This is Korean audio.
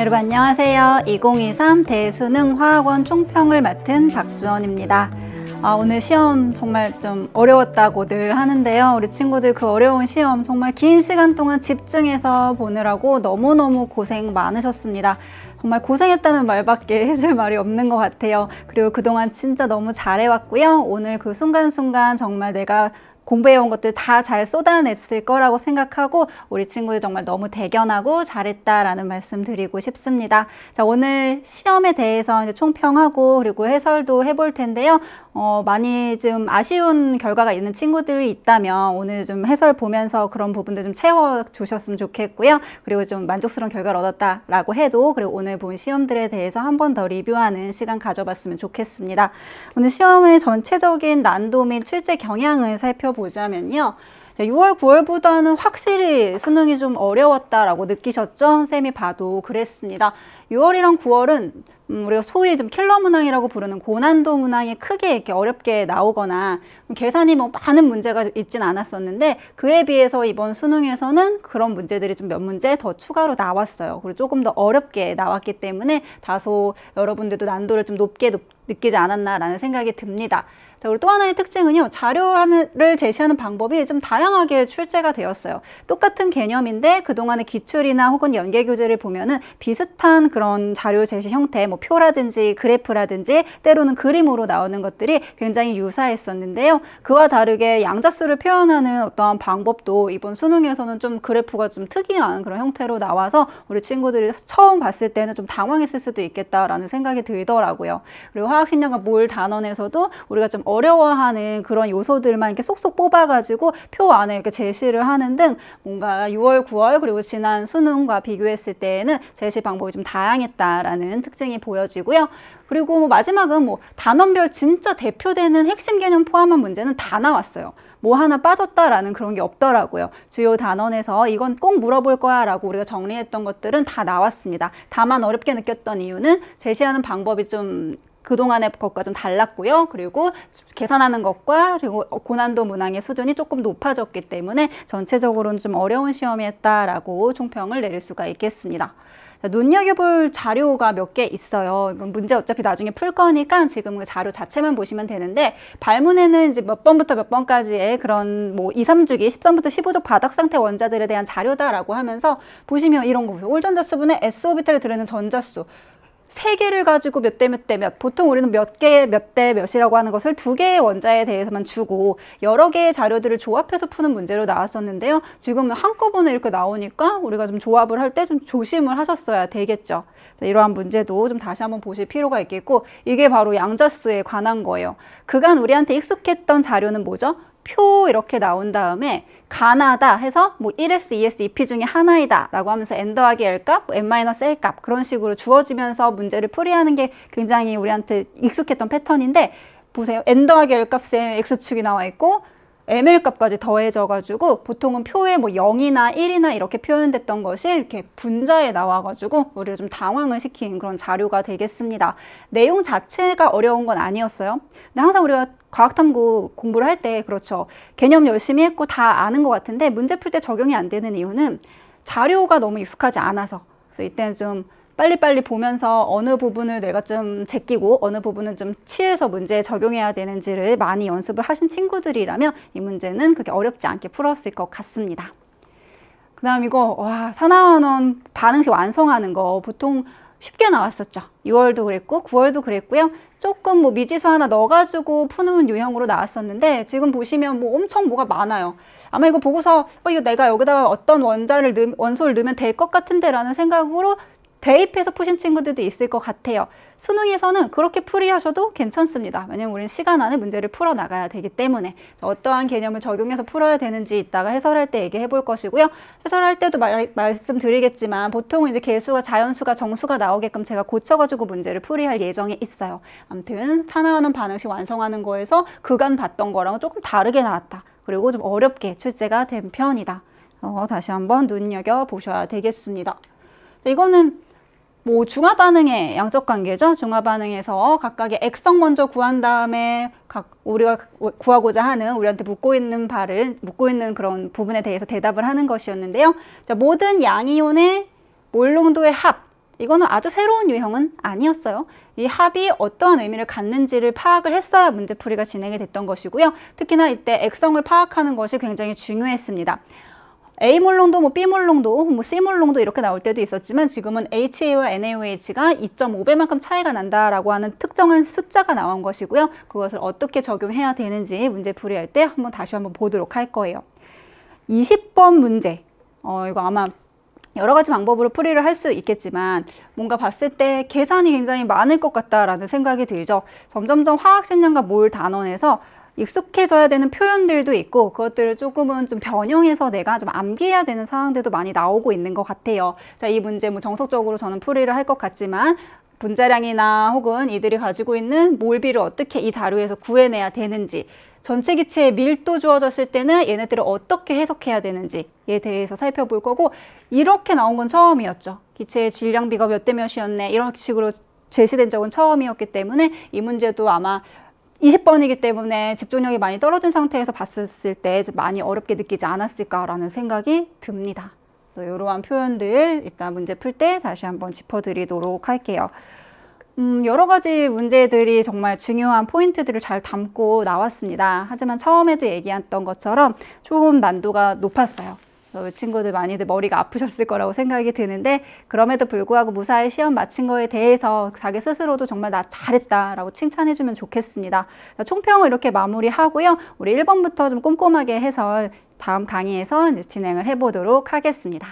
여러분 안녕하세요. 2023 대수능 화학원 총평을 맡은 박주원입니다. 아, 오늘 시험 정말 좀 어려웠다고들 하는데요. 우리 친구들 그 어려운 시험 정말 긴 시간 동안 집중해서 보느라고 너무너무 고생 많으셨습니다. 정말 고생했다는 말밖에 해줄 말이 없는 것 같아요. 그리고 그동안 진짜 너무 잘해왔고요. 오늘 그 순간순간 정말 내가 공부해온 것들 다 잘 쏟아냈을 거라고 생각하고 우리 친구들 정말 너무 대견하고 잘했다라는 말씀 드리고 싶습니다. 자, 오늘 시험에 대해서 이제 총평하고 그리고 해설도 해볼 텐데요. 어, 많이 좀 아쉬운 결과가 있는 친구들이 있다면 오늘 좀 해설 보면서 그런 부분들 좀 채워 주셨으면 좋겠고요. 그리고 좀 만족스러운 결과를 얻었다라고 해도 그리고 오늘 본 시험들에 대해서 한 번 더 리뷰하는 시간 가져봤으면 좋겠습니다. 오늘 시험의 전체적인 난도 및 출제 경향을 살펴보자면요. 6월, 9월보다는 확실히 수능이 좀 어려웠다라고 느끼셨죠? 선이 봐도 그랬습니다. 6월이랑 9월은 음, 우리가 소위 좀 킬러 문항이라고 부르는 고난도 문항이 크게 이렇게 어렵게 나오거나 계산이 뭐 많은 문제가 있진 않았었는데 그에 비해서 이번 수능에서는 그런 문제들이 좀 몇 문제 더 추가로 나왔어요. 그리고 조금 더 어렵게 나왔기 때문에 다소 여러분들도 난도를 좀 높게 높게 느끼지 않았나라는 생각이 듭니다. 자, 그리고 또 하나의 특징은요. 자료를 제시하는 방법이 좀 다양하게 출제가 되었어요. 똑같은 개념인데 그동안의 기출이나 혹은 연계 교재를 보면은 비슷한 그런 자료 제시 형태, 뭐 표라든지 그래프라든지 때로는 그림으로 나오는 것들이 굉장히 유사했었는데요. 그와 다르게 양자수를 표현하는 어떠한 방법도 이번 수능에서는 좀 그래프가 좀 특이한 그런 형태로 나와서 우리 친구들이 처음 봤을 때는 좀 당황했을 수도 있겠다라는 생각이 들더라고요. 그리고 화학식량과 몰 단원에서도 우리가 좀 어려워하는 그런 요소들만 이렇게 쏙쏙 뽑아가지고 표 안에 이렇게 제시를 하는 등 뭔가 6월, 9월 그리고 지난 수능과 비교했을 때에는 제시 방법이 좀 다양했다라는 특징이 보여지고요. 그리고 뭐 마지막은 뭐 단원별 진짜 대표되는 핵심 개념 포함한 문제는 다 나왔어요. 뭐 하나 빠졌다라는 그런 게 없더라고요. 주요 단원에서 이건 꼭 물어볼 거야 라고 우리가 정리했던 것들은 다 나왔습니다. 다만 어렵게 느꼈던 이유는 제시하는 방법이 좀 그동안의 것과 좀 달랐고요. 그리고 계산하는 것과 그리고 고난도 문항의 수준이 조금 높아졌기 때문에 전체적으로는 좀 어려운 시험이었다라고 총평을 내릴 수가 있겠습니다. 자, 눈여겨볼 자료가 몇 개 있어요. 이건 문제 어차피 나중에 풀 거니까 지금 그 자료 자체만 보시면 되는데 발문에는 이제 몇 번부터 몇 번까지의 그런 뭐 2, 3주기, 13부터 15조 바닥 상태 원자들에 대한 자료다라고 하면서 보시면 이런 거 보세요. 올전자 수분의 S 오비탈을 들이는 전자수 세 개를 가지고 몇 대 몇 대 몇, 보통 우리는 몇 개, 몇 대 몇이라고 하는 것을 두 개의 원자에 대해서만 주고 여러 개의 자료들을 조합해서 푸는 문제로 나왔었는데요. 지금 한꺼번에 이렇게 나오니까 우리가 좀 조합을 할 때 좀 조심을 하셨어야 되겠죠. 이러한 문제도 좀 다시 한번 보실 필요가 있겠고 이게 바로 양자수에 관한 거예요. 그간 우리한테 익숙했던 자료는 뭐죠? 표 이렇게 나온 다음에 가나다 해서 뭐 1S, 2S, 2P 중에 하나이다 라고 하면서 n 더하기 L값, 마이너스 l 값 그런 식으로 주어지면서 문제를 풀이하는 게 굉장히 우리한테 익숙했던 패턴인데 보세요. n 더하기 L값에 X축이 나와 있고 ML값까지 더해져가지고 보통은 표에 뭐 0이나 1이나 이렇게 표현됐던 것이 이렇게 분자에 나와가지고 우리를 좀 당황을 시킨 그런 자료가 되겠습니다. 내용 자체가 어려운 건 아니었어요. 근데 항상 우리가 과학탐구 공부를 할 때 그렇죠. 개념 열심히 했고 다 아는 것 같은데 문제 풀 때 적용이 안 되는 이유는 자료가 너무 익숙하지 않아서 그래서 이때는 좀 빨리빨리 보면서 어느 부분을 내가 좀 제끼고 어느 부분은 좀 취해서 문제에 적용해야 되는지를 많이 연습을 하신 친구들이라면 이 문제는 그렇게 어렵지 않게 풀었을 것 같습니다. 그 다음 이거 와 산화환원 반응식 완성하는 거 보통 쉽게 나왔었죠. 6월도 그랬고 9월도 그랬고요. 조금 뭐 미지수 하나 넣어가지고 푸는 유형으로 나왔었는데 지금 보시면 뭐 엄청 뭐가 많아요. 아마 이거 보고서 어, 이거 내가 여기다가 어떤 원자를 넣, 원소를 넣으면 될 것 같은데 라는 생각으로 대입해서 푸신 친구들도 있을 것 같아요. 수능에서는 그렇게 풀이하셔도 괜찮습니다. 왜냐면 우리는 시간 안에 문제를 풀어나가야 되기 때문에 어떠한 개념을 적용해서 풀어야 되는지 이따가 해설할 때 얘기해 볼 것이고요. 해설할 때도 말, 말씀드리겠지만 보통은 이제 개수가 자연수가 정수가 나오게끔 제가 고쳐가지고 문제를 풀이할 예정에 있어요. 아무튼 산화하는 반응식 완성하는 거에서 그간 봤던 거랑 조금 다르게 나왔다. 그리고 좀 어렵게 출제가 된 편이다. 어, 다시 한번 눈여겨보셔야 되겠습니다. 이거는 뭐 중화 반응의 양적 관계죠. 중화 반응에서 각각의 액성 먼저 구한 다음에 각 우리가 구하고자 하는 우리한테 묻고 있는 바를 묻고 있는 그런 부분에 대해서 대답을 하는 것이었는데요. 자, 모든 양이온의 몰농도의 합 이거는 아주 새로운 유형은 아니었어요. 이 합이 어떠한 의미를 갖는지를 파악을 했어야 문제풀이가 진행이 됐던 것이고요. 특히나 이때 액성을 파악하는 것이 굉장히 중요했습니다. A몰롱도 뭐 B몰롱도 뭐 C몰롱도 이렇게 나올 때도 있었지만 지금은 HA와 NaOH가 2.5배만큼 차이가 난다라고 하는 특정한 숫자가 나온 것이고요. 그것을 어떻게 적용해야 되는지 문제 풀이할 때 한번 다시 한번 보도록 할 거예요. 20번 문제. 어, 이거 아마 여러 가지 방법으로 풀이를 할 수 있겠지만 뭔가 봤을 때 계산이 굉장히 많을 것 같다라는 생각이 들죠. 점점점 화학식량과 몰 단원에서 익숙해져야 되는 표현들도 있고 그것들을 조금은 좀 변형해서 내가 좀 암기해야 되는 상황들도 많이 나오고 있는 것 같아요. 자, 이 문제 뭐 정석적으로 저는 풀이를 할 것 같지만 분자량이나 혹은 이들이 가지고 있는 몰비를 어떻게 이 자료에서 구해내야 되는지 전체 기체의 밀도 주어졌을 때는 얘네들을 어떻게 해석해야 되는지에 대해서 살펴볼 거고 이렇게 나온 건 처음이었죠. 기체의 질량비가 몇 대 몇이었네 이런 식으로 제시된 적은 처음이었기 때문에 이 문제도 아마 20번이기 때문에 집중력이 많이 떨어진 상태에서 봤을 때 많이 어렵게 느끼지 않았을까라는 생각이 듭니다. 이러한 표현들 일단 문제 풀 때 다시 한번 짚어드리도록 할게요. 음, 여러 가지 문제들이 정말 중요한 포인트들을 잘 담고 나왔습니다. 하지만 처음에도 얘기했던 것처럼 조금 난도가 높았어요. 어, 친구들 많이들 머리가 아프셨을 거라고 생각이 드는데 그럼에도 불구하고 무사히 시험 마친 거에 대해서 자기 스스로도 정말 나 잘했다라고 칭찬해 주면 좋겠습니다. 총평을 이렇게 마무리하고요. 우리 1번부터 좀 꼼꼼하게 해서 다음 강의에서 진행을 해보도록 하겠습니다.